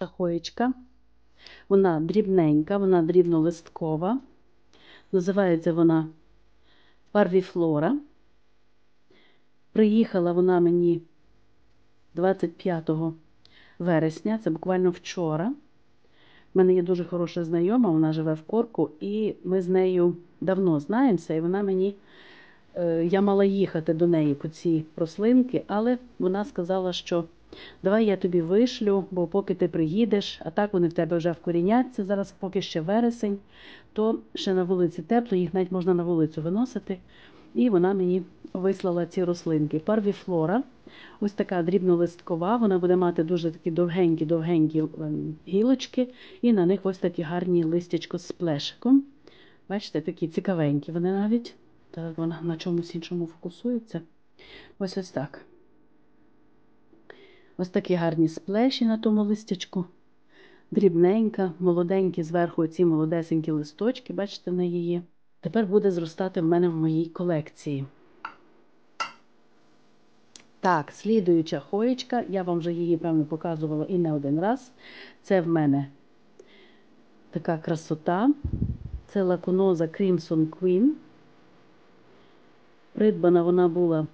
та хоєчка. Вона дрібненька, вона дрібнолисткова. Називається вона Парвіфлора. Приїхала вона мені 25 вересня, це буквально вчора. У мене є дуже хороша знайома, вона живе в корку, і ми з нею давно знаємося, і вона мені. Е, я мала їхати до неї по ці рослинки, але вона сказала, що Давай я тобі вишлю, бо поки ти приїдеш, а так вони в тебе вже вкоріняться. Зараз, поки ще вересень, то ще на вулиці тепло, їх навіть можна на вулицю виносити. І вона мені вислала ці рослинки. Парвіфлора, ось така дрібнолисткова, вона буде мати дуже такі довгенькі-довгенькі ем, гілочки, і на них ось такі гарні листячко з плешиком. Бачите, такі цікавенькі вони навіть. Так вона на чомусь іншому фокусується. Ось ось так. Ось такі гарні сплеші на тому листячку. Дрібненька, молоденькі зверху ці молодесенькі листочки, бачите на її. Тепер буде зростати в мене в моїй колекції. Так, слідуюча хоєчка, я вам вже її, певно, показувала і не один раз. Це в мене така красота. Це лаконоза Crimson Queen. Придбана вона була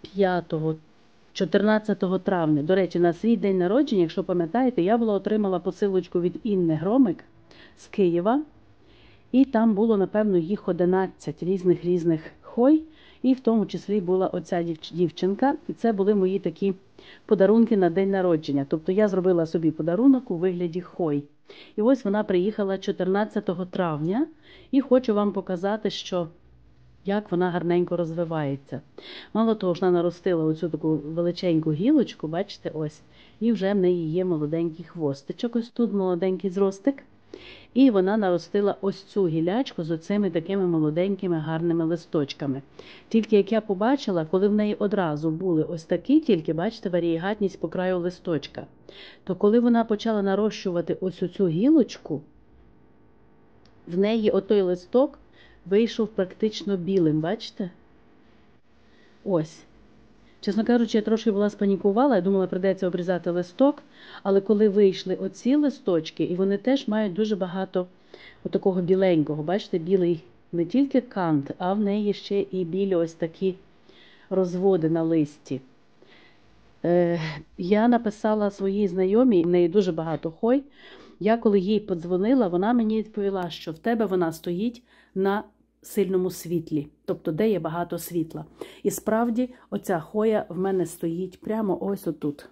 5 14 травня. До речі, на свій день народження, якщо пам'ятаєте, я була отримала посилочку від Інни Громик з Києва. І там було, напевно, їх 11 різних різних хой. І в тому числі була оця дівчинка. І це були мої такі подарунки на день народження. Тобто я зробила собі подарунок у вигляді хой. І ось вона приїхала 14 травня. І хочу вам показати, що як вона гарненько розвивається. Мало того, вона наростила оцю таку величеньку гілочку, бачите, ось, і вже в неї є молоденький хвостичок. Ось тут молоденький зростик. І вона наростила ось цю гілячку з оцими такими молоденькими гарними листочками. Тільки як я побачила, коли в неї одразу були ось такі, тільки, бачите, варієгатність по краю листочка, то коли вона почала нарощувати ось цю гілочку, в неї отой листок вийшов практично білим, бачите? Ось. Чесно кажучи, я трошки була спанікувала, я думала, придеться обрізати листок, але коли вийшли оці листочки, і вони теж мають дуже багато такого біленького, бачите, білий не тільки кант, а в неї ще і білі ось такі розводи на листі. Е, Я написала своїй знайомій, в неї дуже багато хой. Я коли їй подзвонила, вона мені відповіла, що в тебе вона стоїть на сильному світлі, тобто де є багато світла. І справді, оця хоя в мене стоїть прямо ось отут.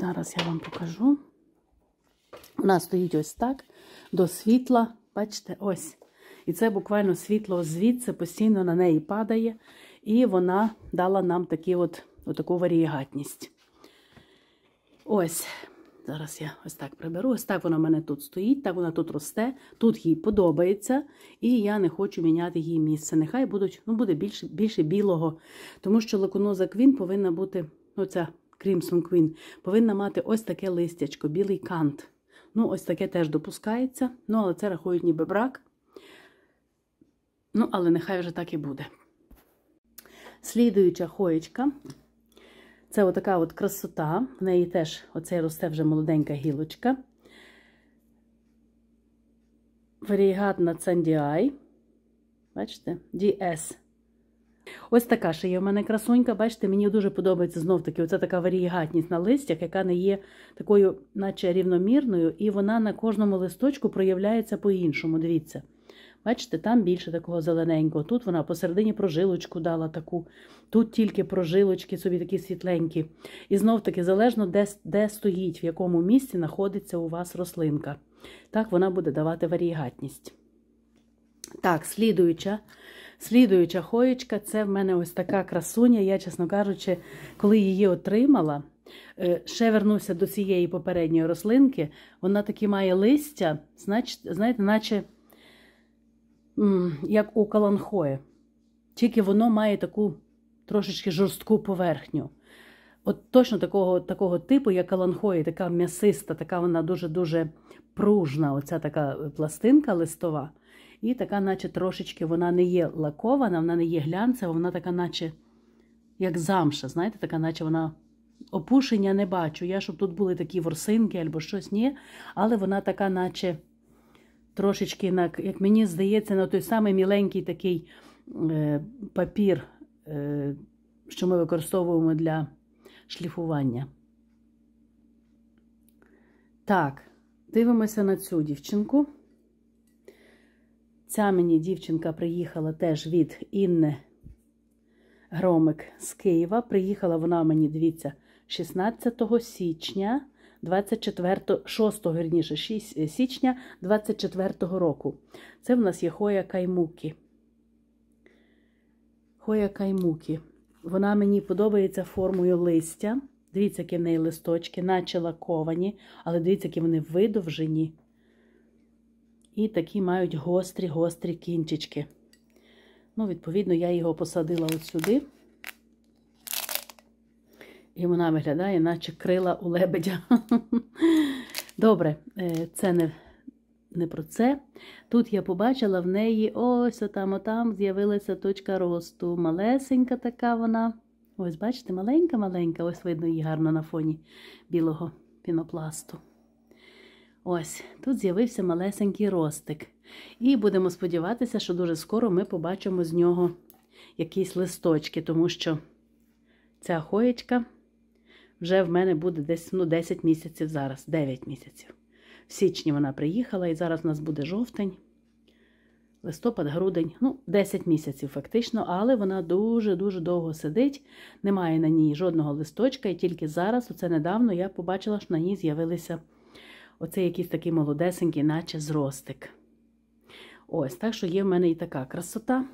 Зараз я вам покажу. Вона стоїть ось так, до світла, бачите, ось. І це буквально світло звідси постійно на неї падає, і вона дала нам такі от, таку варієгатність. Ось. Зараз я ось так приберу. Ось так вона в мене тут стоїть, так вона тут росте, тут їй подобається, і я не хочу міняти її місце. Нехай будуть, ну, буде більше більше білого, тому що лаконоза квін повинна бути, ну ця Крімсон Квін, повинна мати ось таке листячко, білий кант. Ну, ось таке теж допускається, ну, але це рахують ніби брак. Ну, але нехай вже так і буде. Слідуюча хоєчка. Це отака от красота, в неї теж оце росте вже молоденька гілочка. Варігатна Цандіай. Бачите? DS. Ось така ще є в мене красунька. Бачите, мені дуже подобається знов-таки оця така варігатність на листях, яка не є такою, наче рівномірною, і вона на кожному листочку проявляється по-іншому. Дивіться. Бачите, там більше такого зелененького. Тут вона посередині прожилочку дала таку, тут тільки прожилочки собі такі світленькі. І знов-таки залежно, де, де стоїть, в якому місці знаходиться у вас рослинка. Так вона буде давати варігатність. Так, слідуюча. Слідуюча хоєчка це в мене ось така красуня. Я, чесно кажучи, коли її отримала, е, ще вернуся до цієї попередньої рослинки. Вона таки має листя, знач, знаєте, наче як у Каланхоє. Тільки воно має таку трошечки жорстку поверхню. От точно такого такого типу, як каланхої, така м'ясиста, така вона дуже-дуже пружна, оця така е, пластинка листова. І така, наче трошечки вона не є лакована, вона не є глянцева, вона така, наче як замша. Знаєте, така, наче вона опушення не бачу. Я щоб тут були такі ворсинки або щось ні. Але вона така, наче трошечки, на, як мені здається, на той самий міленький такий е, папір, е, що ми використовуємо для шліфування. Так, дивимося на цю дівчинку. Ця мені дівчинка приїхала теж від Інни Громик з Києва. Приїхала вона мені, дивіться, 16 січня 24, 6, вірніше, 6 е, січня 24-го року. Це в нас є Хоя Каймукі. Хоя Каймукі. Вона мені подобається формою листя. Дивіться, які в неї листочки, наче лаковані, але дивіться, які вони видовжені. І такі мають гострі-гострі кінчички. Ну, відповідно, я його посадила от сюди. І вона виглядає, наче крила у лебедя. Добре, е, це не не про це. Тут я побачила в неї ось там отам з'явилася точка росту. Малесенька така вона. Ось, бачите, маленька-маленька, ось видно її гарно на фоні білого пінопласту. Ось, тут з'явився малесенький ростик. І будемо сподіватися, що дуже скоро ми побачимо з нього якісь листочки, тому що ця хоєчка вже в мене буде десь ну, 10 місяців зараз, 9 місяців. В січні вона приїхала, і зараз у нас буде жовтень, листопад, грудень, ну, 10 місяців фактично, але вона дуже-дуже довго сидить, немає на ній жодного листочка, і тільки зараз, оце недавно, я побачила, що на ній з'явилися оцей якийсь такий молодесенький, наче зростик. Ось, так що є в мене і така красота.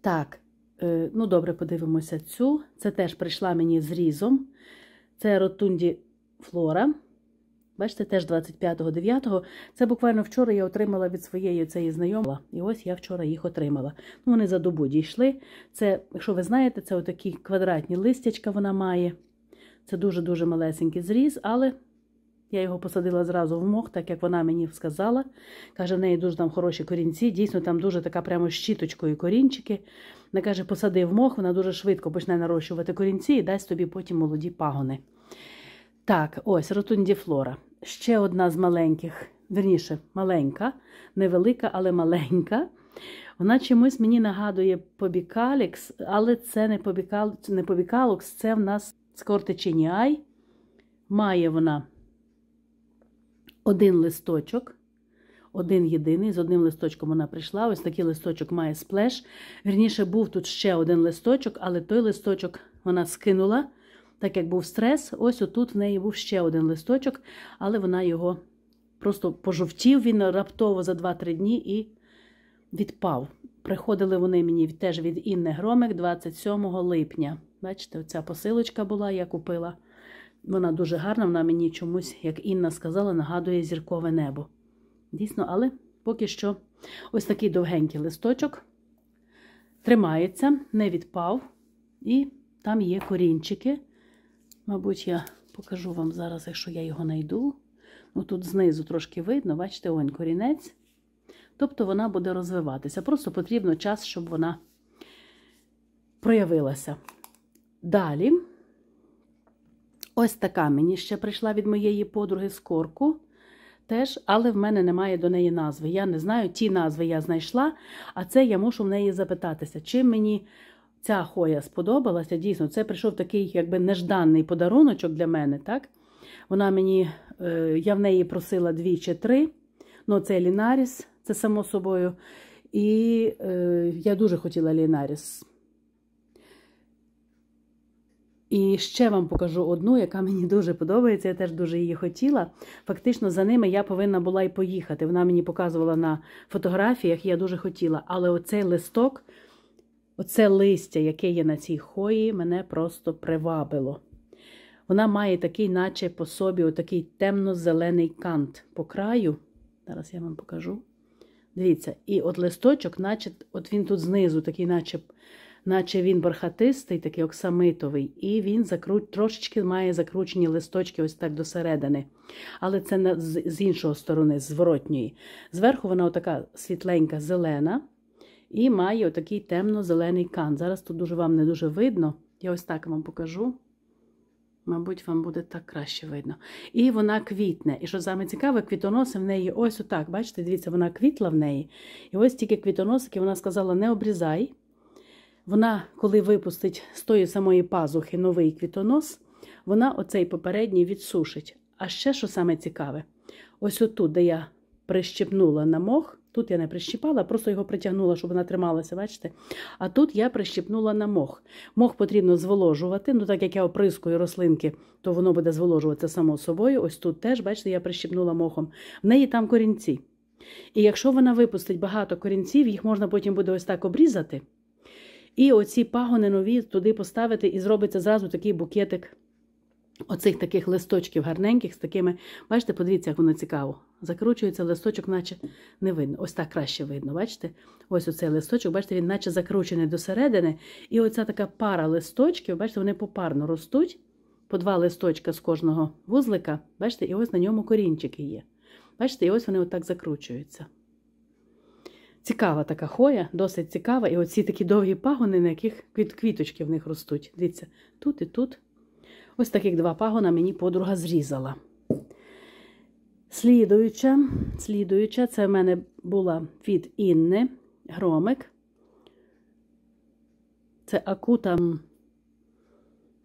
Так, Е, ну, добре, подивимося цю. Це теж прийшла мені з різом. Це ротунді флора. Бачите, теж 25 25.9. Це буквально вчора я отримала від своєї цієї знайомої. І ось я вчора їх отримала. Ну, Вони за добу дійшли. Це, якщо ви знаєте, це отакі квадратні листячка вона має. Це дуже-дуже малесенький зріз, але я його посадила зразу в мох, так як вона мені сказала. Каже, в неї дуже там хороші корінці. Дійсно, там дуже така прямо щіточкою корінчики. Вона каже, посади в мох, вона дуже швидко почне нарощувати корінці і дасть тобі потім молоді пагони. Так, ось ротундіфлора. Ще одна з маленьких, верніше, маленька, невелика, але маленька. Вона чимось мені нагадує побікалікс, але це не побікалокс, не побікалокс, це в нас скортичиніай. Має вона один листочок. Один єдиний, з одним листочком вона прийшла. Ось такий листочок має сплеш. Вірніше, був тут ще один листочок, але той листочок вона скинула, так як був стрес. Ось отут в неї був ще один листочок, але вона його просто пожовтів він раптово за 2-3 дні і відпав. Приходили вони мені теж від Інни Громик 27 липня. Бачите, оця посилочка була, я купила. Вона дуже гарна, вона мені чомусь, як Інна сказала, нагадує зіркове небо. Дійсно, але поки що ось такий довгенький листочок тримається, не відпав, і там є корінчики. Мабуть, я покажу вам зараз, якщо я його знайду. Ну, Тут знизу трошки видно, бачите, онь корінець. Тобто вона буде розвиватися. Просто потрібно час, щоб вона проявилася. Далі. Ось така мені ще прийшла від моєї подруги з корку. Теж, але в мене немає до неї назви. Я не знаю, ті назви я знайшла, а це я мушу в неї запитатися, чим мені ця хоя сподобалася. Дійсно, це прийшов такий якби нежданний подаруночок для мене. так? Вона мені, е, Я в неї просила дві чи три, ну це Лінаріс, це само собою. І е, я дуже хотіла Лінаріс. І ще вам покажу одну, яка мені дуже подобається, я теж дуже її хотіла. Фактично, за ними я повинна була й поїхати. Вона мені показувала на фотографіях, я дуже хотіла. Але оцей листок, оце листя, яке є на цій хої, мене просто привабило. Вона має такий, наче по собі, отакий темно-зелений кант по краю. Зараз я вам покажу. Дивіться, і от листочок, наче, от він тут знизу, такий, наче наче він бархатистий, такий оксамитовий, і він закру... трошечки має закручені листочки ось так досередини. Але це на... з іншого сторони, з зворотньої. Зверху вона така світленька, зелена, і має отакий темно-зелений кан. Зараз тут дуже вам не дуже видно. Я ось так вам покажу. Мабуть, вам буде так краще видно. І вона квітне. І що саме цікаве, квітоноси в неї ось отак. Бачите, дивіться, вона квітла в неї. І ось тільки квітоносики вона сказала: не обрізай. Вона, коли випустить з тої самої пазухи новий квітонос, вона оцей попередній відсушить. А ще, що саме цікаве, ось отут, де я прищепнула на мох, тут я не прищіпала, просто його притягнула, щоб вона трималася, бачите? А тут я прищепнула на мох. Мох потрібно зволожувати. Ну, так як я оприскую рослинки, то воно буде зволожуватися само собою. Ось тут теж, бачите, я прищепнула мохом. В неї там корінці. І якщо вона випустить багато корінців, їх можна потім буде ось так обрізати. І оці пагони нові туди поставити, і зробиться зразу такий букетик оцих таких листочків гарненьких, з такими, бачите, подивіться, як воно цікаво. Закручується листочок, наче не видно. Ось так краще видно, бачите? Ось оцей листочок, бачите, він наче закручений досередини. І оця така пара листочків, бачите, вони попарно ростуть. По два листочка з кожного вузлика, бачите, і ось на ньому корінчики є. Бачите, і ось вони отак закручуються. Цікава така хоя, досить цікава. І оці такі довгі пагони, на яких квіточки в них ростуть. Дивіться, тут і тут. Ось таких два пагона мені подруга зрізала. Слідуюча, слідуюча, це в мене була від Інни громик. Це акута.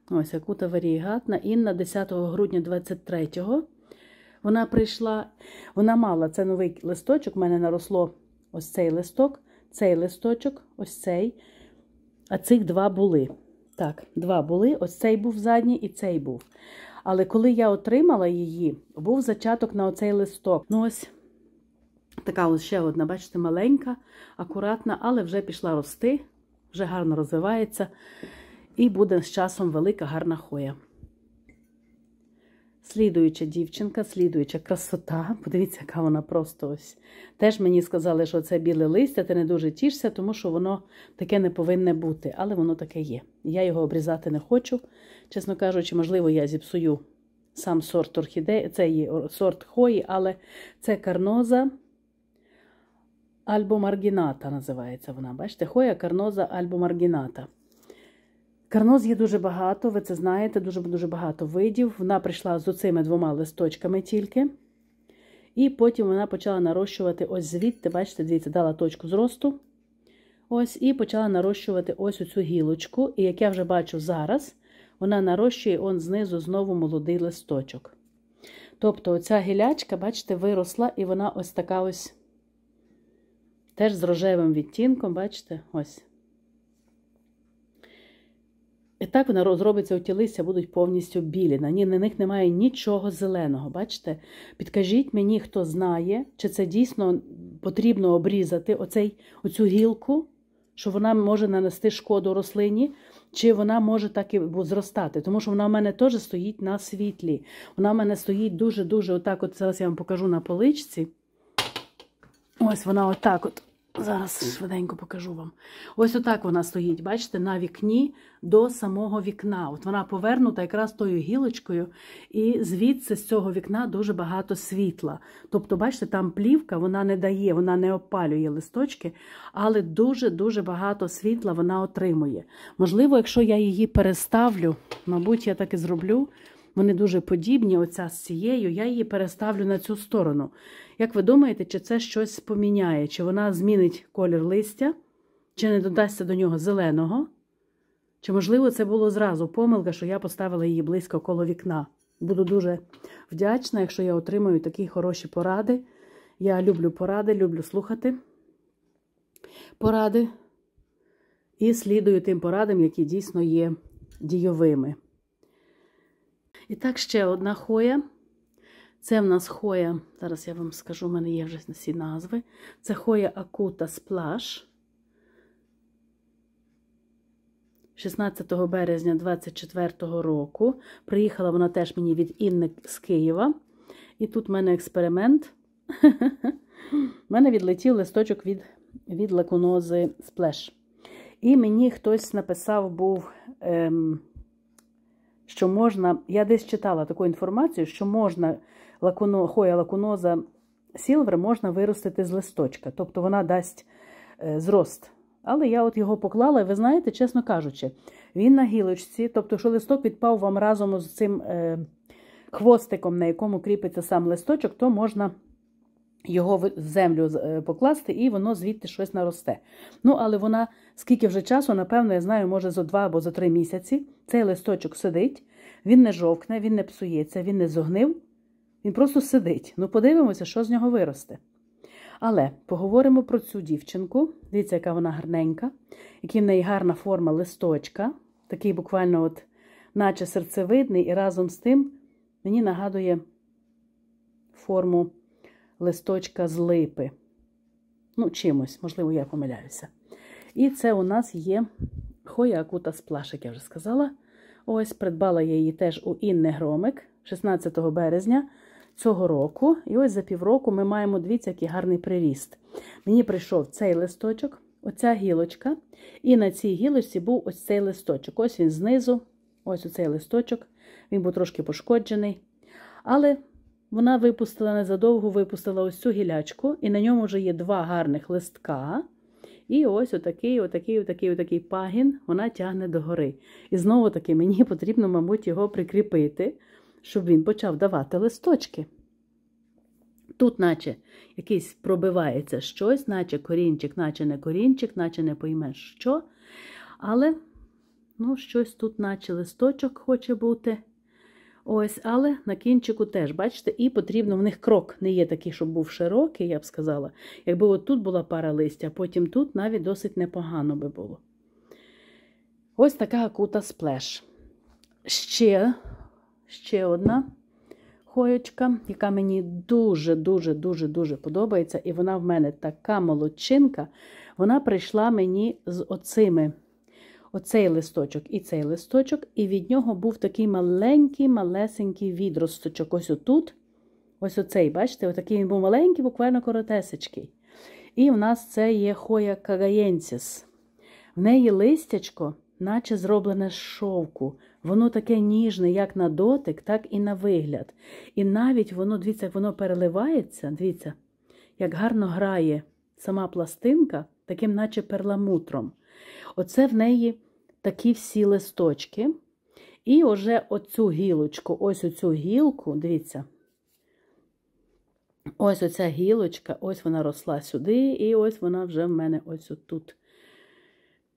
Ось акута варігатна. Інна 10 грудня 23-го. Вона прийшла, вона мала це новий листочок, в мене наросло ось цей листок, цей листочок, ось цей. А цих два були. Так, два були. Ось цей був задній і цей був. Але коли я отримала її, був зачаток на оцей листок. Ну ось така ось ще одна, бачите, маленька, акуратна, але вже пішла рости, вже гарно розвивається, і буде з часом велика гарна хоя. Слідуюча дівчинка, слідуюча красота. Подивіться, яка вона просто ось. Теж мені сказали, що це біле листя, ти не дуже тішся, тому що воно таке не повинне бути, але воно таке є. Я його обрізати не хочу. Чесно кажучи, можливо, я зіпсую сам сорт орхідеї, це є сорт хої, але це карноза альбо маргіната називається вона. Бачите, хоя карноза альбо маргіната. Карноз є дуже багато, ви це знаєте, дуже-дуже багато видів. Вона прийшла з оцими двома листочками тільки. І потім вона почала нарощувати ось звідти, бачите, дивіться, дала точку зросту. Ось, і почала нарощувати ось оцю гілочку. І як я вже бачу зараз, вона нарощує он знизу знову молодий листочок. Тобто, оця гілячка, бачите, виросла, і вона ось така ось теж з рожевим відтінком, бачите, ось. І так вона розробиться, ті листя будуть повністю білі. На на них немає нічого зеленого. Бачите? Підкажіть мені, хто знає, чи це дійсно потрібно обрізати оцей, оцю гілку, що вона може нанести шкоду рослині, чи вона може так і зростати. Тому що вона в мене теж стоїть на світлі. Вона в мене стоїть дуже-дуже. Отак, от зараз я вам покажу на поличці. Ось вона отак от. Зараз швиденько покажу вам. Ось отак вона стоїть, бачите, на вікні до самого вікна. От вона повернута якраз тою гілочкою, і звідси з цього вікна дуже багато світла. Тобто, бачите, там плівка вона не дає, вона не опалює листочки, але дуже-дуже багато світла вона отримує. Можливо, якщо я її переставлю, мабуть, я так і зроблю. Вони дуже подібні, оця з цією, я її переставлю на цю сторону. Як ви думаєте, чи це щось поміняє? Чи вона змінить колір листя, чи не додасться до нього зеленого? Чи, можливо, це було зразу помилка, що я поставила її близько коло вікна? Буду дуже вдячна, якщо я отримаю такі хороші поради. Я люблю поради, люблю слухати поради і слідую тим порадам, які дійсно є дійовими. І так, ще одна хоя. Це в нас хоя, зараз я вам скажу, в мене є вже всі назви. Це хоя Акута Сплаш. 16 березня 2024 року. Приїхала вона теж мені від Інни з Києва. І тут в мене експеримент. У мене відлетів листочок від від лакунози сплеш. І мені хтось написав, був, ем, що можна. Я десь читала таку інформацію, що можна лаконо, хоя лакуноза сілвер можна виростити з листочка, тобто вона дасть е, зрост. Але я от його поклала, і ви знаєте, чесно кажучи, він на гілочці, тобто, що листок підпав вам разом з цим е, хвостиком, на якому кріпиться сам листочок, то можна. Його в землю е, покласти, і воно звідти щось наросте. Ну, але вона, скільки вже часу, напевно, я знаю, може, за два або за три місяці цей листочок сидить, він не жовкне, він не псується, він не зогнив. Він просто сидить. Ну, подивимося, що з нього виросте. Але поговоримо про цю дівчинку. Дивіться, яка вона гарненька, який в неї гарна форма листочка, такий буквально, от, наче серцевидний, і разом з тим мені нагадує форму листочка з липи. Ну, чимось, можливо, я помиляюся. І це у нас є Хоя Акута Сплаш, як я вже сказала. Ось придбала я її теж у Інне Громик 16 березня цього року. І ось за півроку ми маємо дивіться, який гарний приріст. Мені прийшов цей листочок, оця гілочка, і на цій гілочці був ось цей листочок. Ось він знизу, ось оцей листочок. Він був трошки пошкоджений. Але вона випустила незадовго, випустила ось цю гілячку, і на ньому вже є два гарних листка. І ось отакий, отакий, отакий, отакий пагін вона тягне догори. І знову таки, мені потрібно, мабуть, його прикріпити щоб він почав давати листочки. Тут, наче якийсь пробивається щось, наче корінчик, наче не корінчик, наче не поймеш що. Але, ну, щось тут, наче листочок хоче бути. Ось, але на кінчику теж, бачите, і потрібно в них крок не є такий, щоб був широкий, я б сказала. Якби от тут була пара листя, потім тут навіть досить непогано би було. Ось така акута сплеш. Ще ще одна хоєчка, яка мені дуже-дуже-дуже-дуже подобається. І вона в мене така молодчинка. Вона прийшла мені з оцими. Оцей листочок і цей листочок, і від нього був такий маленький, малесенький відросточок. Ось отут, ось оцей, бачите, отакий він був маленький, буквально коротесечкий. І в нас це є хоя кагаєнсіс. В неї листячко наче зроблене з шовку. Воно таке ніжне, як на дотик, так і на вигляд. І навіть воно, дивіться, воно переливається, дивіться, як гарно грає сама пластинка, таким, наче перламутром. Оце в неї такі всі листочки. І вже оцю гілочку, ось оцю гілку, дивіться. Ось оця гілочка, ось вона росла сюди, і ось вона вже в мене ось тут.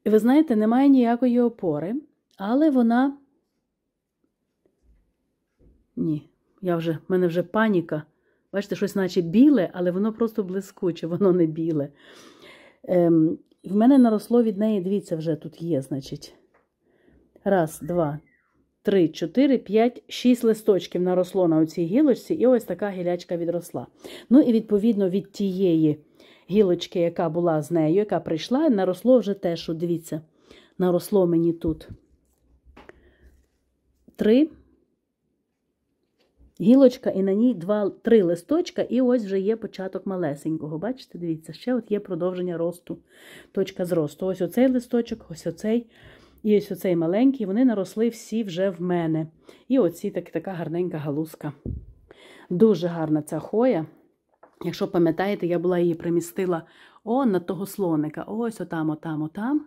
І ви знаєте, немає ніякої опори, але вона. Ні, я вже, в мене вже паніка. Бачите, щось наче біле, але воно просто блискуче, воно не біле. Ем, В мене наросло від неї, дивіться, вже тут є, значить. Раз, два, три, чотири, п'ять, шість листочків наросло на оцій гілочці, і ось така гілячка відросла. Ну, і відповідно від тієї гілочки, яка була з нею, яка прийшла, наросло вже те, що дивіться, наросло мені тут три гілочка, і на ній два, три листочка, і ось вже є початок малесенького. Бачите, дивіться, ще от є продовження росту, точка зросту. Ось оцей листочок, ось оцей. І ось оцей маленький, вони наросли всі вже в мене. І оці так, така гарненька галузка. Дуже гарна ця хоя. Якщо пам'ятаєте, я була її примістила о, на того слоника. Ось отам, отам, отам.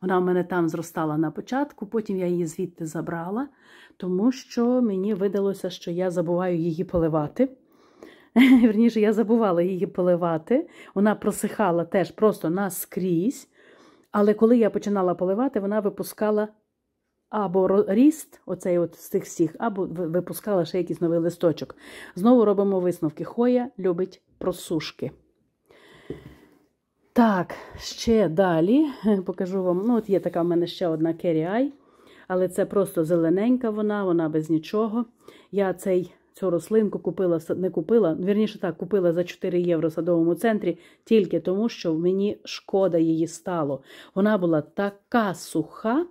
Вона в мене там зростала на початку, потім я її звідти забрала, тому що мені видалося, що я забуваю її поливати. Верніше, я забувала її поливати. Вона просихала теж просто наскрізь. Але коли я починала поливати, вона випускала або ріст, оцей от з тих всіх, або випускала ще якийсь новий листочок. Знову робимо висновки. Хоя любить просушки. Так, ще далі покажу вам. Ну, от є така в мене ще одна Carrie Eye, але це просто зелененька вона, вона без нічого. Я цей. Цю рослинку купила, не купила, вірніше так, купила за 4 євро в садовому центрі тільки тому, що мені шкода її стало. Вона була така суха,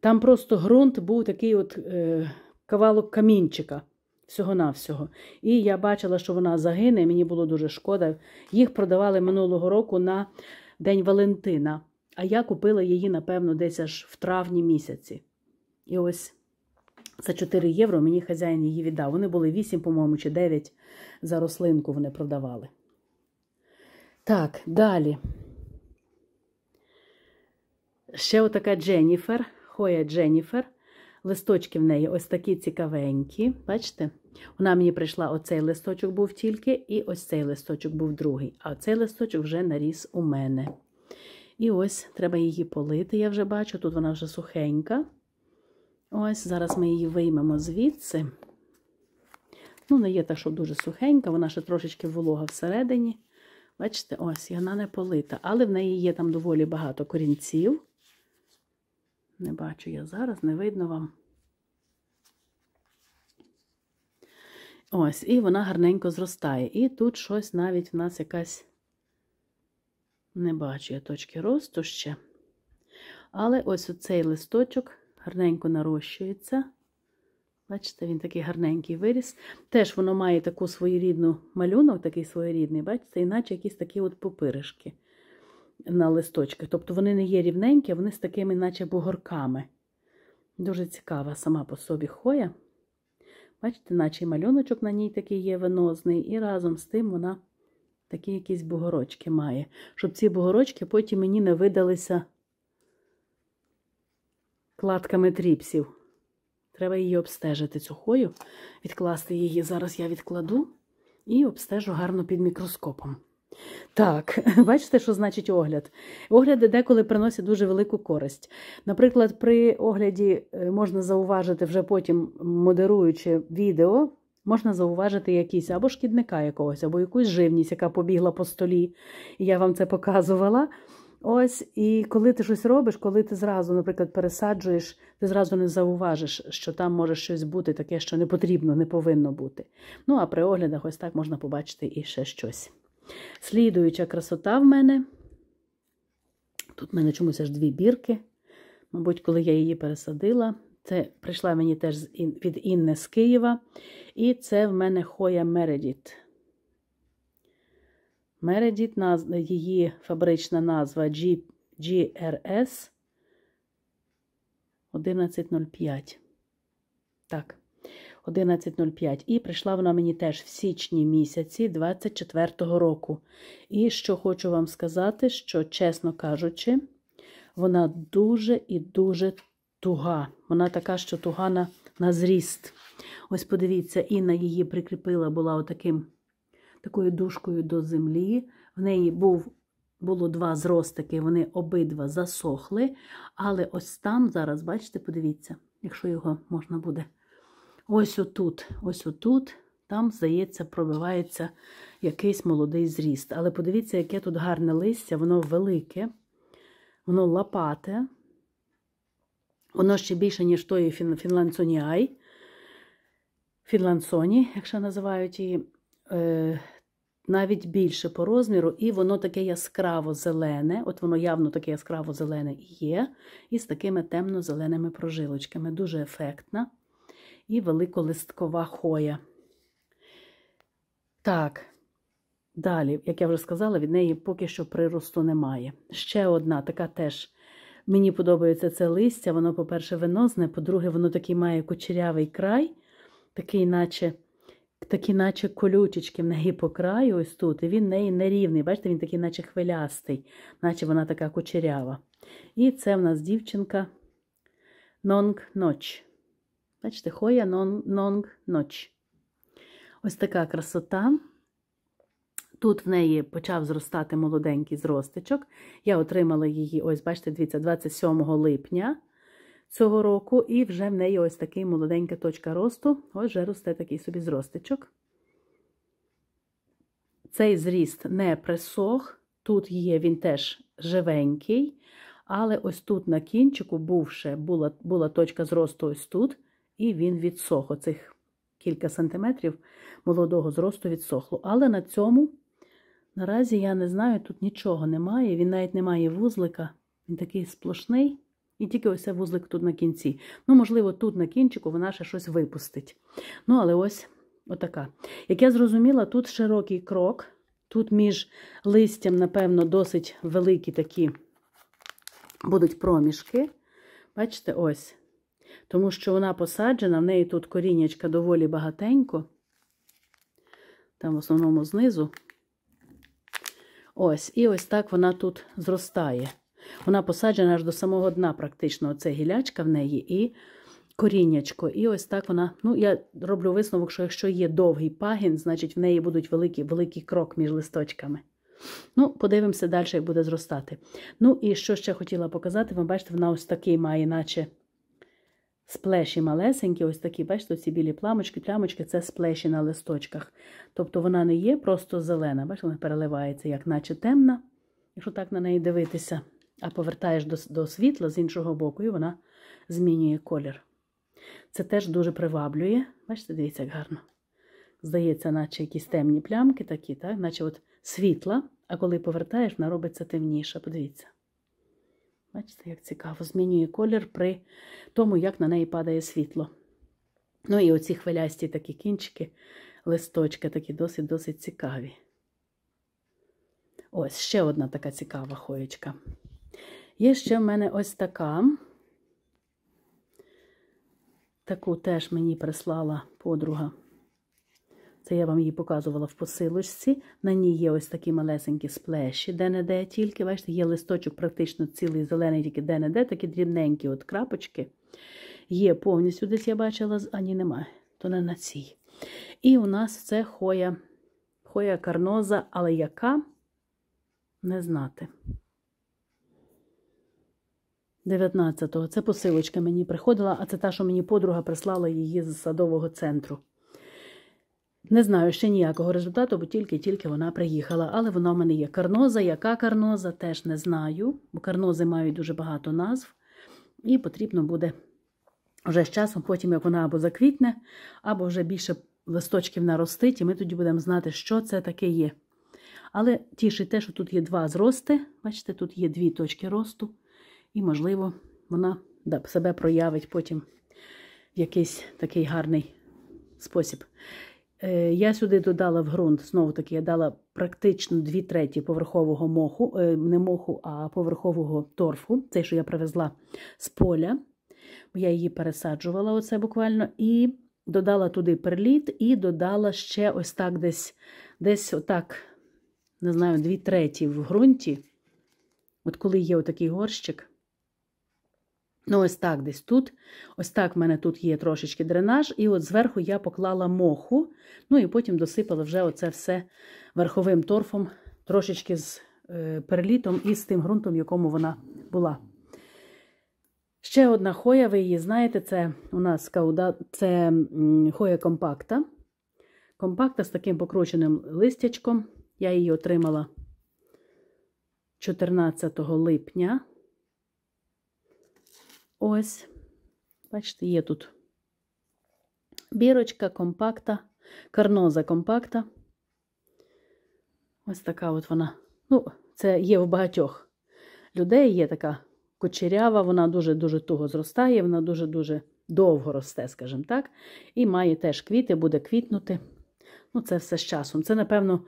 там просто ґрунт був такий от е, кавалок камінчика всього-навсього. І я бачила, що вона загине, мені було дуже шкода. Їх продавали минулого року на День Валентина, а я купила її, напевно, десь аж в травні місяці. І ось за 4 євро мені хазяїн її віддав. Вони були 8, по-моєму, чи 9 за рослинку вони продавали. Так, далі. Ще отака Дженніфер. Хоя Дженніфер. Листочки в неї ось такі цікавенькі. Бачите? Вона мені прийшла, оцей листочок був тільки, і ось цей листочок був другий. А цей листочок вже наріс у мене. І ось треба її полити. Я вже бачу, тут вона вже сухенька. Ось, зараз ми її виймемо звідси. Ну, не є та, що дуже сухенька, вона ще трошечки волога всередині. Бачите, ось, вона не полита, але в неї є там доволі багато корінців. Не бачу я зараз, не видно вам. Ось, і вона гарненько зростає. І тут щось навіть в нас якась, не бачу я точки росту ще. Але ось оцей листочок гарненько нарощується. Бачите, він такий гарненький виріс. Теж воно має таку своєрідну малюнок, такий своєрідний, бачите, іначе якісь такі от попиришки на листочки. Тобто вони не є рівненькі, вони з такими, наче бугорками. Дуже цікава сама по собі хоя. Бачите, наче малюночок на ній такий є венозний, і разом з тим вона такі якісь бугорочки має, щоб ці бугорочки потім мені не видалися кладками тріпсів. Треба її обстежити цю хою, відкласти її. Зараз я відкладу і обстежу гарно під мікроскопом. Так, бачите, що значить огляд? Огляди деколи приносять дуже велику користь. Наприклад, при огляді е, можна зауважити вже потім, модеруючи відео, можна зауважити якісь або шкідника якогось, або якусь живність, яка побігла по столі. І я вам це показувала. Ось, і коли ти щось робиш, коли ти зразу, наприклад, пересаджуєш, ти зразу не зауважиш, що там може щось бути таке, що не потрібно, не повинно бути. Ну а при оглядах ось так можна побачити і ще щось. Слідуюча красота в мене. Тут в мене чомусь аж дві бірки. Мабуть, коли я її пересадила. Це прийшла мені теж від Інни з Києва. І це в мене Хоя Мередіт. Мередіт, її фабрична назва G, GRS 1105. Так. 11.05. І прийшла вона мені теж в січні місяці 24-го року. І що хочу вам сказати, що, чесно кажучи, вона дуже і дуже туга. Вона така, що туга на, на зріст. Ось подивіться, Інна її прикріпила була отаким, такою дужкою до землі. В неї був. Було два зростики, вони обидва засохли. Але ось там зараз, бачите, подивіться, якщо його можна буде Ось отут, ось отут, там, здається, пробивається якийсь молодий зріст. Але подивіться, яке тут гарне листя, воно велике, воно лопате. Воно ще більше, ніж той фінландсоніай, фінландсоні, якщо називають її, е, навіть більше по розміру, і воно таке яскраво зелене, от воно явно таке яскраво зелене є, і з такими темно-зеленими прожилочками. Дуже ефектна і великолисткова хоя. Так, далі, як я вже сказала, від неї поки що приросту немає. Ще одна, така теж. Мені подобається це листя, воно, по-перше, винозне, по-друге, воно такий має кучерявий край, такий, наче такі наче колючечки в неї по краю, ось тут, і він в неї нерівний. Бачите, він такий, наче хвилястий, наче вона така кучерява. І це в нас дівчинка Нонг Ноч. Бачите, хоя нонг ноч. Ось така красота. Тут в неї почав зростати молоденький зростичок. Я отримала її, ось, бачите, дивіться, 27 липня цього року, і вже в неї ось такий молоденька точка росту. Ось вже росте такий собі зростичок. Цей зріст не присох, тут є, він теж живенький. Але ось тут на кінчику був була була точка зросту ось тут і він відсох. Оцих кілька сантиметрів молодого зросту відсохло. Але на цьому наразі я не знаю, тут нічого немає. Він навіть не має вузлика. Він такий сплошний. І тільки ось вузлик тут на кінці. Ну, можливо, тут на кінчику вона ще щось випустить. Ну, але ось отака. Як я зрозуміла, тут широкий крок. Тут між листям, напевно, досить великі такі будуть проміжки. Бачите, ось тому що вона посаджена, в неї тут коріннячка доволі багатенько. Там в основному знизу. Ось, і ось так вона тут зростає. Вона посаджена аж до самого дна, практично. Оце гілячка в неї і коріннячко. І ось так вона. Ну, я роблю висновок, що якщо є довгий пагін, значить в неї будуть великі, великий крок між листочками. Ну, подивимося далі, як буде зростати. Ну, і що ще хотіла показати, ви бачите, вона ось такий має, наче. Сплеші малесенькі, ось такі, бачите, ці білі пламочки, плямочки це сплеші на листочках. Тобто вона не є просто зелена, бачите, вона переливається, як наче темна, якщо так на неї дивитися, а повертаєш до, до світла з іншого боку, і вона змінює колір. Це теж дуже приваблює. Бачите, дивіться, як гарно. Здається, наче якісь темні плямки такі, так? наче от світла, а коли повертаєш, вона робиться темніша. Подивіться. Бачите, як цікаво, змінює колір при тому, як на неї падає світло. Ну і оці хвилясті такі кінчики, листочки такі досить-досить цікаві. Ось ще одна така цікава хоєчка. Є ще в мене ось така. Таку теж мені прислала подруга це я вам її показувала в посилочці. На ній є ось такі малесенькі сплеші, де-не-де тільки. Бачите, є листочок практично цілий зелений, тільки де-не-де, такі дрібненькі от крапочки. Є повністю десь я бачила, а ні, немає, то не на цій. І у нас це хоя, хоя карноза, але яка не знати. 19-го. Це посилочка мені приходила, а це та, що мені подруга прислала її з садового центру. Не знаю ще ніякого результату, бо тільки-тільки вона приїхала. Але вона в мене є карноза. Яка карноза, теж не знаю, бо карнози мають дуже багато назв, і потрібно буде вже з часом, потім як вона або заквітне, або вже більше листочків наростить, і ми тоді будемо знати, що це таке є. Але тішить те, що тут є два зрости. Бачите, тут є дві точки росту, і, можливо, вона себе проявить потім в якийсь такий гарний спосіб. Е, я сюди додала в ґрунт, знову таки, я дала практично дві треті поверхового моху, е, не моху, а поверхового торфу, це, що я привезла з поля. Я її пересаджувала, оце буквально, і додала туди перліт, і додала ще ось так десь десь отак, не знаю, дві треті в ґрунті. От коли є отакий горщик, Ну, ось так десь тут. Ось так в мене тут є трошечки дренаж, і от зверху я поклала моху, ну і потім досипала вже оце все верховим торфом, трошечки з е, перелітом і з тим ґрунтом, в якому вона була. Ще одна хоя, ви її знаєте, це у нас кауда, це хоя компакта. Компакта з таким покрученим листячком. Я її отримала 14 липня. Ось, бачите, є тут бірочка, компакта, карноза компакта. Ось така от вона. Ну, це є в багатьох людей, є така кучерява, вона дуже-дуже туго зростає, вона дуже-дуже довго росте, скажімо так. І має теж квіти, буде квітнути. Ну, це все з часом. Це, напевно,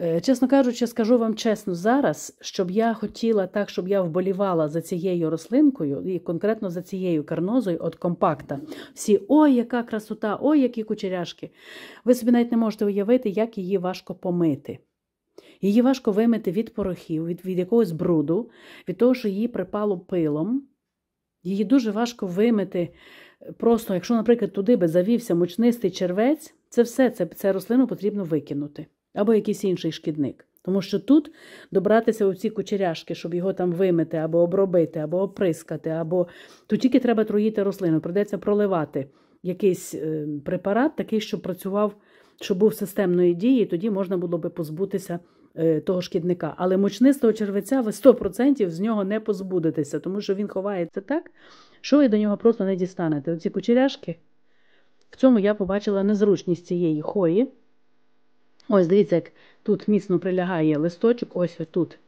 Е, чесно кажучи, скажу вам чесно, зараз, щоб я хотіла так, щоб я вболівала за цією рослинкою, і конкретно за цією карнозою від компакта. Всі, ой, яка красота, ой, які кучеряшки. Ви собі навіть не можете уявити, як її важко помити. Її важко вимити від порохів, від, від якогось бруду, від того, що її припало пилом. Її дуже важко вимити. Просто, якщо, наприклад, туди би завівся мучнистий червець, це все це, це рослину потрібно викинути або якийсь інший шкідник. Тому що тут добратися у ці кучеряшки, щоб його там вимити, або обробити, або оприскати, або тут тільки треба труїти рослину, придеться проливати якийсь е, препарат, такий, щоб працював, щоб був системної дії, і тоді можна було би позбутися е, того шкідника. Але мучнистого червеця ви 100% з нього не позбудетеся, тому що він ховається так, що ви до нього просто не дістанете. Оці кучеряшки. В цьому я побачила незручність цієї хої. Ось, дивіться, як тут міцно прилягає листочок, ось тут.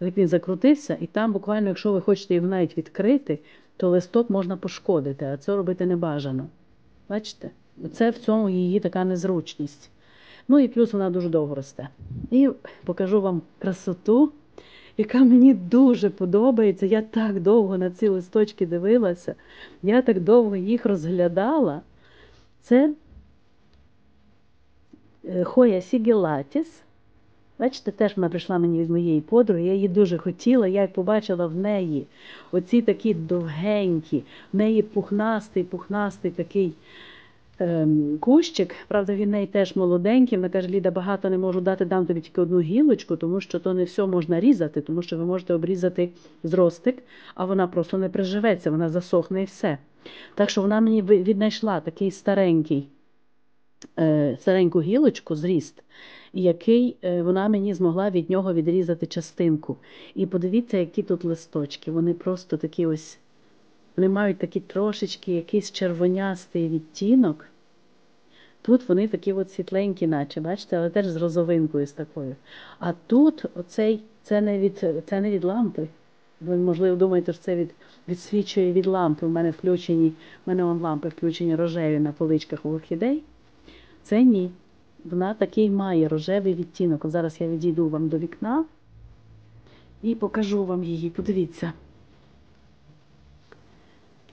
Як він закрутився, і там буквально, якщо ви хочете його навіть відкрити, то листок можна пошкодити, а це робити не бажано. Бачите? Це в цьому її така незручність. Ну і плюс вона дуже довго росте. І покажу вам красоту, яка мені дуже подобається. Я так довго на ці листочки дивилася, я так довго їх розглядала. Це Е, Хоя Сігілатіс. Бачите, теж вона прийшла мені від моєї подруги, я її дуже хотіла, я побачила в неї оці такі довгенькі, в неї пухнастий, пухнастий такий ем, кущик. Правда, він неї теж молоденький. Вона каже, Ліда, багато не можу дати, дам тобі тільки одну гілочку, тому що то не все можна різати, тому що ви можете обрізати зростик, а вона просто не приживеться, вона засохне і все. Так що вона мені віднайшла такий старенький сереньку гілочку, зріст, який е, вона мені змогла від нього відрізати частинку. І подивіться, які тут листочки. Вони просто такі ось, вони мають такі трошечки якийсь червонястий відтінок. Тут вони такі от світленькі, наче, бачите, але теж з розовинкою з такою. А тут оцей, це не від це не від лампи. Ви, можливо, думаєте, що це від, відсвічує від лампи. У мене включені, в мене он лампи включені рожеві на поличках у орхідей. Це ні. Вона такий має рожевий відтінок. Зараз я відійду вам до вікна і покажу вам її. Подивіться,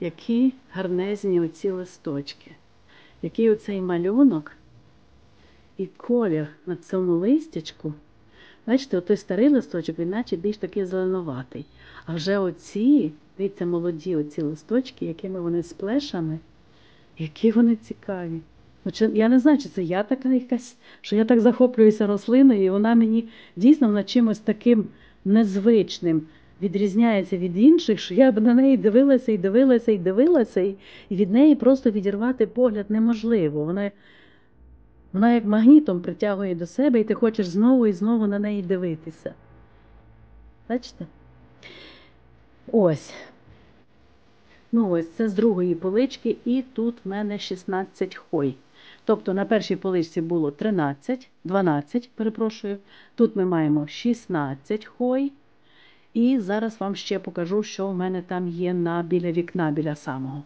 які гарнезні оці листочки, який оцей малюнок і колір на цьому листячку. Бачите, отой старий листочок, він наче більш такий зеленуватий. А вже оці, дивіться, молоді оці листочки, якими вони сплешами, які вони цікаві. Ну, Я не знаю, чи це я така якась, що я так захоплююся рослиною, і вона мені дійсно вона чимось таким незвичним відрізняється від інших, що я б на неї дивилася і дивилася, і дивилася, і від неї просто відірвати погляд неможливо. Вона вона як магнітом притягує до себе, і ти хочеш знову і знову на неї дивитися. Бачите? Ось. Ну ось, це з другої полички, і тут в мене 16 хой. Тобто на першій поличці було 13, 12, перепрошую. Тут ми маємо 16 хой. І зараз вам ще покажу, що в мене там є на біля вікна, біля самого.